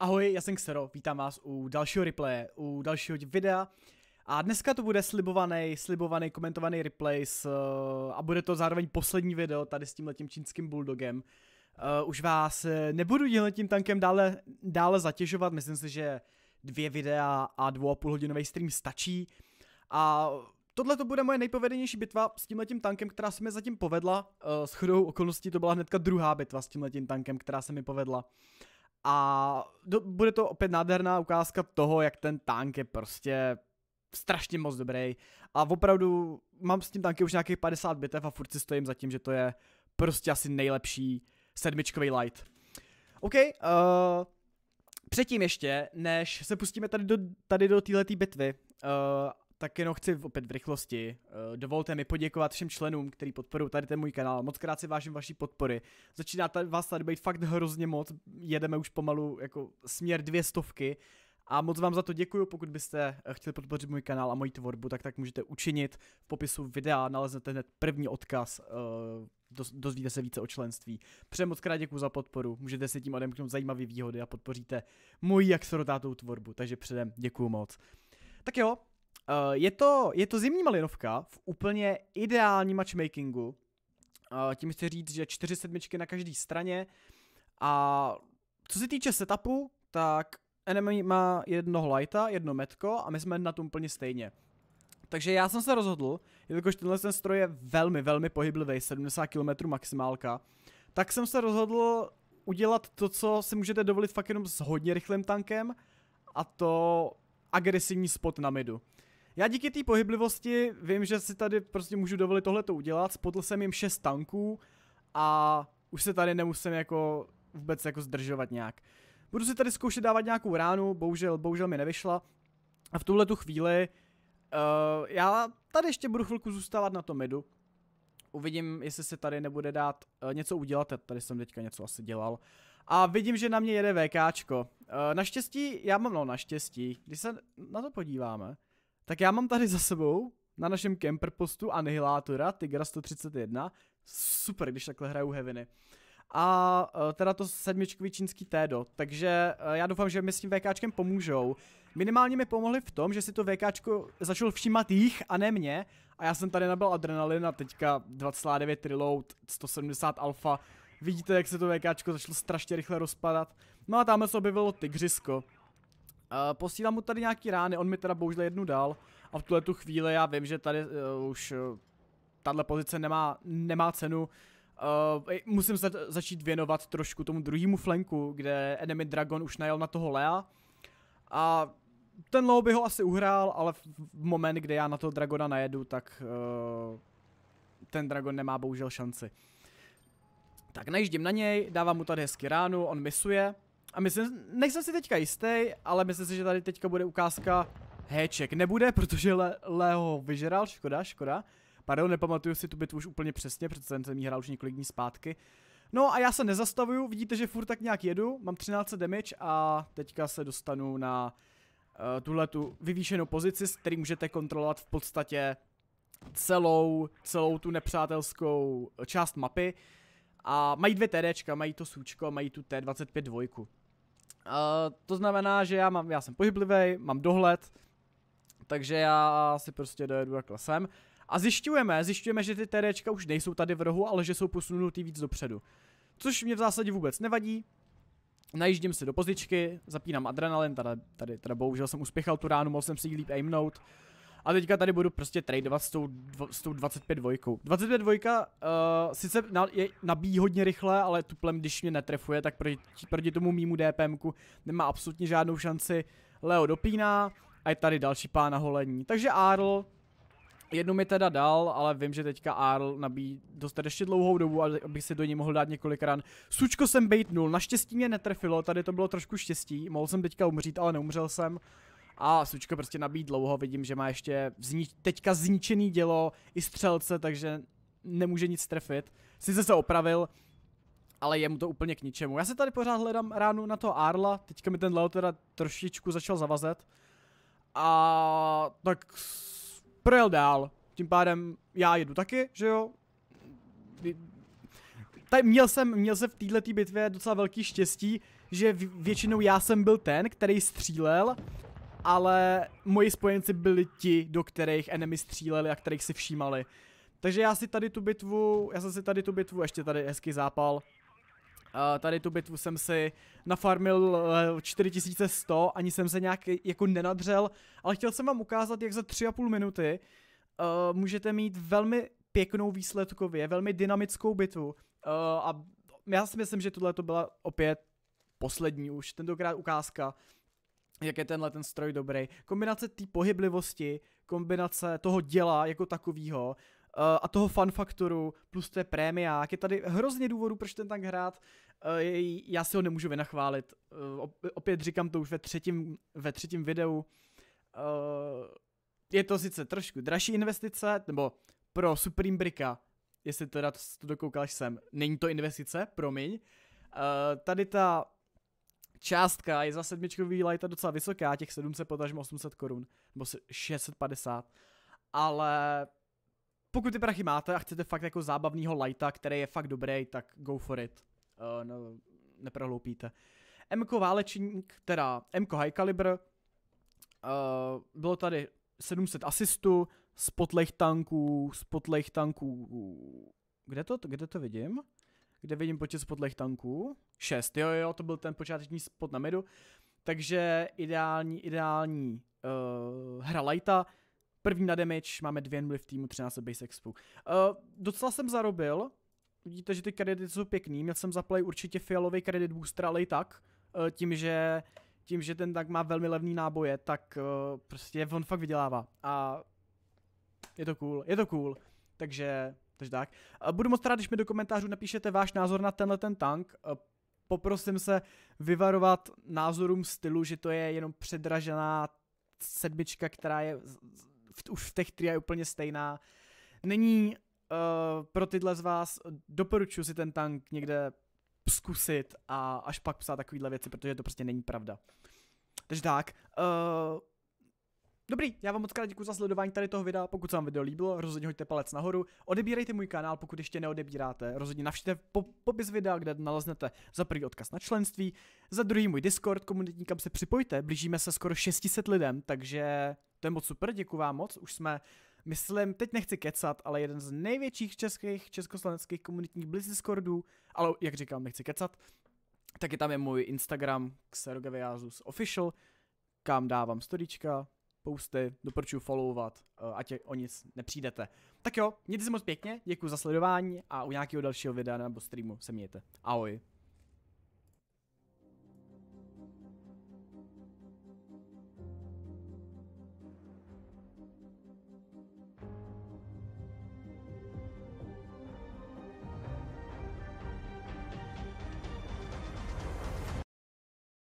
Ahoj, já jsem Xero, vítám vás u dalšího replaye, u dalšího videa. A dneska to bude slibovaný, slibovaný, komentovaný replay s, eh, a bude to zároveň poslední video tady s tímhletím čínským bulldogem. Uh, už vás eh, nebudu tím tankem dále, dále zatěžovat, myslím si, že dvě videa a dvou a půl hodinový stream stačí. A Tohle to bude moje nejpovedenější bitva s tímhletím tankem, která se mi zatím povedla. S chodou okolností to byla hnedka druhá bitva s tímhletím tankem, která se mi povedla. A do, bude to opět nádherná ukázka toho, jak ten tank je prostě strašně moc dobrý. A opravdu mám s tím tanky už nějakých 50 bitev a furt si stojím za tím, že to je prostě asi nejlepší sedmičkový light. OK, uh, předtím ještě, než se pustíme tady do, tady do téhleté bitvy, uh, tak jenom chci opět v rychlosti. Eh, dovolte mi poděkovat všem členům, kteří podporují tady ten můj kanál. Moc krát si vážím vaší podpory. Začíná tady, vás tady být fakt hrozně moc. Jedeme už pomalu jako směr dvě stovky. A moc vám za to děkuju, pokud byste eh, chtěli podpořit můj kanál a moji tvorbu, tak tak můžete učinit. V popisu videa naleznete hned první odkaz, eh, dozvíte se více o členství. Přeji moc krát děkuji za podporu, můžete si tím odemknout zajímavé výhody a podpoříte moji jak se tvorbu, takže předem děkuju moc. Tak jo, Uh, je, to, je to zimní malinovka v úplně ideálním matchmakingu. Uh, tím chci říct, že čtyři sedmičky na každé straně. A co se týče setupu, tak NMA má jedno lighta, jedno metko a my jsme na tom plně stejně. Takže já jsem se rozhodl, jelikož tenhle ten stroj je velmi, velmi pohyblivý, 70 km maximálka, tak jsem se rozhodl udělat to, co si můžete dovolit fakt jenom s hodně rychlým tankem, a to agresivní spot na midu. Já díky té pohyblivosti vím, že si tady prostě můžu dovolit tohle to udělat, spotl jsem jim 6 tanků a už se tady nemusím jako vůbec jako zdržovat nějak. Budu si tady zkoušet dávat nějakou ránu, bohužel, bohužel mi nevyšla. A v tuhle tu chvíli uh, já tady ještě budu chvilku zůstávat na tom midu. Uvidím, jestli se tady nebude dát uh, něco udělat, tady jsem teďka něco asi dělal. A vidím, že na mě jede VKčko. Uh, eh, naštěstí, já mám no naštěstí, když se na to podíváme, tak já mám tady za sebou na našem camper postu Anihilátora, Tigra 131. Super, když takhle hrajou heaviny. A e, teda to sedmičkový čínský tédo, takže e, já doufám, že mi s tím VKčkem pomůžou. Minimálně mi pomohli v tom, že si to VKčko začal všímat jich a ne mě. A já jsem tady nabil adrenalin a teďka 2,9 reload, 170 alfa. Vidíte, jak se to VKčko začalo strašně rychle rozpadat. No a tam se objevilo Tigřisko. Eh, posílám mu tady nějaký rány, on mi teda bohužel jednu dal. A v tuhle tu chvíli já vím, že tady uh, už uh, tahle pozice nemá, nemá cenu. Uh, musím se začít věnovat trošku tomu druhému flanku, kde Enemy Dragon už najel na toho Lea. A ten Leo by ho asi uhrál, ale v moment, kdy já na toho Dragona najedu, tak uh, ten Dragon nemá bohužel šanci. Tak najíždím na něj, dávám mu tady hezky ránu, on misuje. A myslím, nejsem si teďka jistý, ale myslím si, že tady teďka bude ukázka Heček Nebude, protože Le Leo vyžeral, škoda, škoda. Pardon, nepamatuju si tu bitvu už úplně přesně, protože jsem ji hrál už několik dní zpátky. No a já se nezastavuju, vidíte, že furt tak nějak jedu, mám 13 damage a teďka se dostanu na uh, eh, tuhle tu vyvýšenou pozici, s který můžete kontrolovat v podstatě celou, celou tu nepřátelskou část mapy. A mají dvě TDčka, mají to Sučko, mají tu T25 dvojku. Uh, to znamená, že já, mám, já jsem pohyblivý, mám dohled, takže já si prostě dojedu takhle sem. A zjišťujeme, zjišťujeme, že ty TDčka už nejsou tady v rohu, ale že jsou posunutý víc dopředu. Což mě v zásadě vůbec nevadí. Najíždím si do pozičky, zapínám adrenalin, tady, tady, tady bohužel jsem uspěchal tu ránu, mohl jsem si ji líp aimnout. Uh, a teďka tady budu prostě tradovat s tou, s tou 25 dvojkou. 25 dvojka uh, sice na, je, nabíjí hodně rychle, ale tuplem, když mě netrefuje, tak proti, proti tomu mýmu DPMku nemá absolutně žádnou šanci. Leo dopíná a je tady další pán na holení. Takže Arl Jednu mi teda dal, ale vím, že teďka Arl nabíjí dostat ještě dlouhou dobu, abych si do ní mohl dát několik ran. Sučko jsem bejtnul, naštěstí mě netrefilo, tady to bylo trošku štěstí, mohl jsem teďka umřít, ale neumřel jsem. A Sučko prostě nabít dlouho, vidím, že má ještě zni- teďka zničený dělo i střelce, takže nemůže nic trefit. Sice se opravil, ale je mu to úplně k ničemu. Já se tady pořád hledám ránu na to Arla, teďka mi ten Leo teda trošičku začal zavazet. A tak projel dál, tím pádem já jedu taky, že jo? Tady měl jsem, měl jsem v této bitvě docela velký štěstí, že většinou já jsem byl ten, který střílel ale moji spojenci byli ti, do kterých enemy stříleli a kterých si všímali. Takže já si tady tu bitvu, já jsem si tady tu bitvu, ještě tady hezký zápal, Uh, tady tu bitvu jsem si nafarmil uh, eh, 4100, ani jsem se nějak jako nenadřel, ale chtěl jsem vám ukázat, jak za 3,5 minuty uh, můžete mít velmi pěknou výsledkově, velmi dynamickou bitvu a já si myslím, že tohle to byla opět poslední už, tentokrát ukázka, jak je tenhle ten stroj dobrý. Kombinace té pohyblivosti, kombinace toho děla jako takového, eh, a toho fun faktoru plus té prémiák. Je tady hrozně důvodů, proč ten tank hrát. Eh, já si ho nemůžu vynachválit. Eh, opět říkám to už ve třetím, ve třetím videu. Je to sice trošku dražší investice, nebo pro Supreme Brika, jestli teda to dokoukal jsem, není to investice, promiň. Tady ta Částka je za sedmičkový lighter docela vysoká, těch 700 potažmo 800 korun, nebo 650, ale pokud ty prachy máte a chcete fakt jako zábavného lighta, který je fakt dobrý, tak go for it. Uh, no, neprohloupíte. Mko Válečník, teda Mko High Caliber, uh, bylo tady 700 asistů, spotlech tanků, spotlech tanků, kde to, kde to vidím? kde vidím počet spodlech tanků. 6, jo, jo, to byl ten počáteční spot na medu. Takže ideální, ideální uh, hra Lighta. První na damage, máme dvě nuly v týmu, 13 base expu. Uh, docela jsem zarobil, vidíte, že ty kredity jsou pěkný, měl jsem play určitě fialový kredit booster, ale i tak, uh, tím, že tím, že ten tak má velmi levný náboje, tak uh, prostě on fakt vydělává a je to cool, je to cool, takže takže tak. Eh, budu moc rád, když mi do komentářů napíšete váš názor na tenhle ten tank. Eh, poprosím se vyvarovat názorům stylu, že to je jenom předražená sedmička, která je v, už v těch tria je úplně stejná. Není uh, pro tyhle z vás, doporučuji si ten tank někde zkusit a až pak psát takovýhle věci, protože to prostě není pravda. Takže tak, uh, Dobrý, já vám moc krát děkuji za sledování tady toho videa, pokud se vám video líbilo, rozhodně hoďte palec nahoru, odebírejte můj kanál, pokud ještě neodebíráte, rozhodně navštěte po, popis videa, kde naleznete za prvý odkaz na členství, za druhý můj Discord, komunitní kam se připojte, blížíme se skoro 600 lidem, takže to je moc super, děkuji vám moc, už jsme, myslím, teď nechci kecat, ale jeden z největších českých, československých komunitních blíz Discordů, ale jak říkám, nechci kecat, taky tam je můj Instagram, Xerogaviazus official, kam dávám storička, posty, doporučuji followovat, eh, ať o nic nepřijdete. Tak jo, mějte se moc pěkně, děkuji za sledování a u nějakého dalšího videa nebo streamu se mějte. Ahoj.